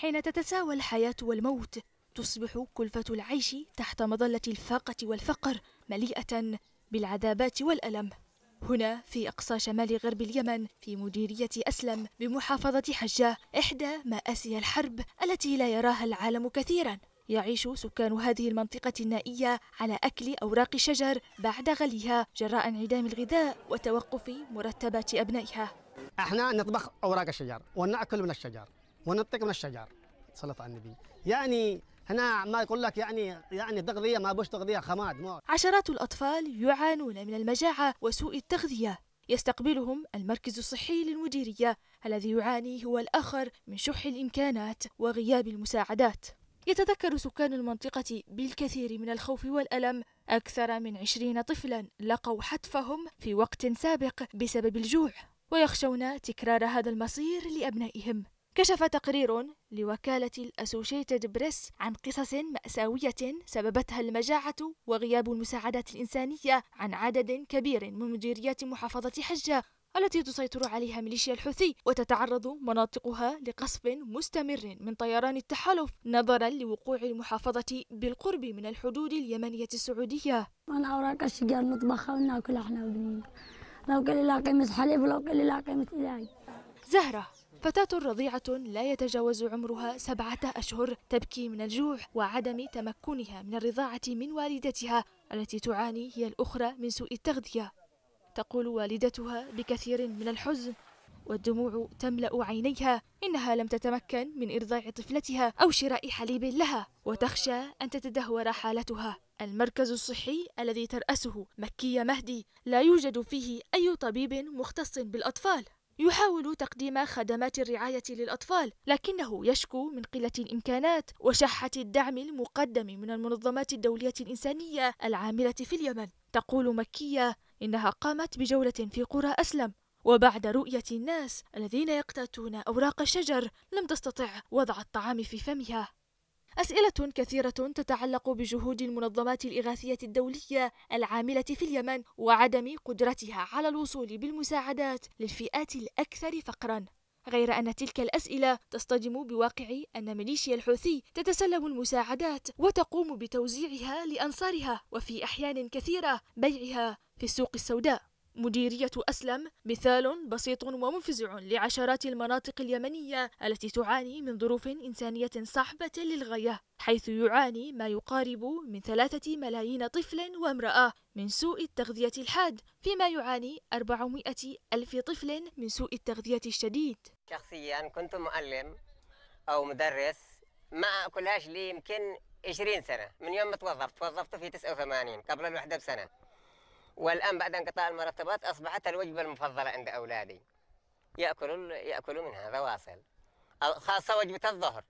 حين تتساوى الحياة والموت تصبح كلفة العيش تحت مظلة الفاقة والفقر مليئة بالعذابات والألم هنا في أقصى شمال غرب اليمن في مديرية أسلم بمحافظة حجة إحدى مآسي الحرب التي لا يراها العالم كثيرا يعيش سكان هذه المنطقة النائية على أكل أوراق الشجر بعد غليها جراء انعدام الغذاء وتوقف مرتبات أبنائها احنا نطبخ أوراق الشجر ونأكل من الشجر ونطق من الشجر صلت على النبي يعني هنا ما يقول لك يعني يعني تغذيه ما بوش تغذيه خماد مو. عشرات الاطفال يعانون من المجاعه وسوء التغذيه يستقبلهم المركز الصحي للمديريه الذي يعاني هو الاخر من شح الامكانات وغياب المساعدات يتذكر سكان المنطقة بالكثير من الخوف والألم أكثر من عشرين طفلا لقوا حتفهم في وقت سابق بسبب الجوع ويخشون تكرار هذا المصير لأبنائهم كشف تقرير لوكالة الأسوشيتد بريس عن قصص مأساوية سببتها المجاعة وغياب المساعدات الإنسانية عن عدد كبير من مديريات محافظة حجة التي تسيطر عليها ميليشيا الحوثي وتتعرض مناطقها لقصف مستمر من طيران التحالف نظرا لوقوع المحافظة بالقرب من الحدود اليمنية السعودية أوراق الشجر نطبخها وناكلها احنا وبنين لو قال لا قيمة حليب ولو قال لا قيمة إلهي زهرة فتاة رضيعة لا يتجاوز عمرها سبعة أشهر تبكي من الجوع وعدم تمكنها من الرضاعة من والدتها التي تعاني هي الأخرى من سوء التغذية تقول والدتها بكثير من الحزن والدموع تملأ عينيها إنها لم تتمكن من إرضاع طفلتها أو شراء حليب لها وتخشى أن تتدهور حالتها المركز الصحي الذي ترأسه مكية مهدي لا يوجد فيه أي طبيب مختص بالأطفال يحاول تقديم خدمات الرعاية للأطفال لكنه يشكو من قلة الإمكانات وشحة الدعم المقدم من المنظمات الدولية الإنسانية العاملة في اليمن تقول مكية إنها قامت بجولة في قرى أسلم وبعد رؤية الناس الذين يقتاتون أوراق الشجر لم تستطع وضع الطعام في فمها أسئلة كثيرة تتعلق بجهود المنظمات الإغاثية الدولية العاملة في اليمن وعدم قدرتها على الوصول بالمساعدات للفئات الأكثر فقرًا. غير أن تلك الأسئلة تصطدم بواقع أن ميليشيا الحوثي تتسلم المساعدات وتقوم بتوزيعها لأنصارها وفي أحيان كثيرة بيعها في السوق السوداء. مديرية أسلم مثال بسيط ومفزع لعشرات المناطق اليمنية التي تعاني من ظروف إنسانية صعبة للغاية حيث يعاني ما يقارب من ثلاثة ملايين طفل وامرأة من سوء التغذية الحاد فيما يعاني 400 ألف طفل من سوء التغذية الشديد شخصيا كنت معلم أو مدرس ما أكلهاش لي يمكن 20 سنة من يوم ما توظفت توظفت في 89 قبل الوحدة بسنة والآن بعد انقطاع المرتبات أصبحت الوجبة المفضلة عند أولادي يأكلوا يأكلوا منها ذواصل خاصة وجبة الظهر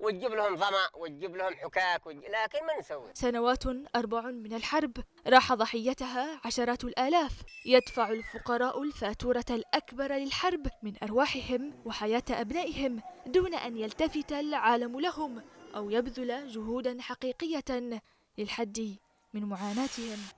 وتجيب لهم ظمأ وتجيب لهم حكاك وتج... لكن ما نسوي سنوات أربع من الحرب راح ضحيتها عشرات الآلاف يدفع الفقراء الفاتورة الأكبر للحرب من أرواحهم وحياة أبنائهم دون أن يلتفت العالم لهم أو يبذل جهودا حقيقية للحد من معاناتهم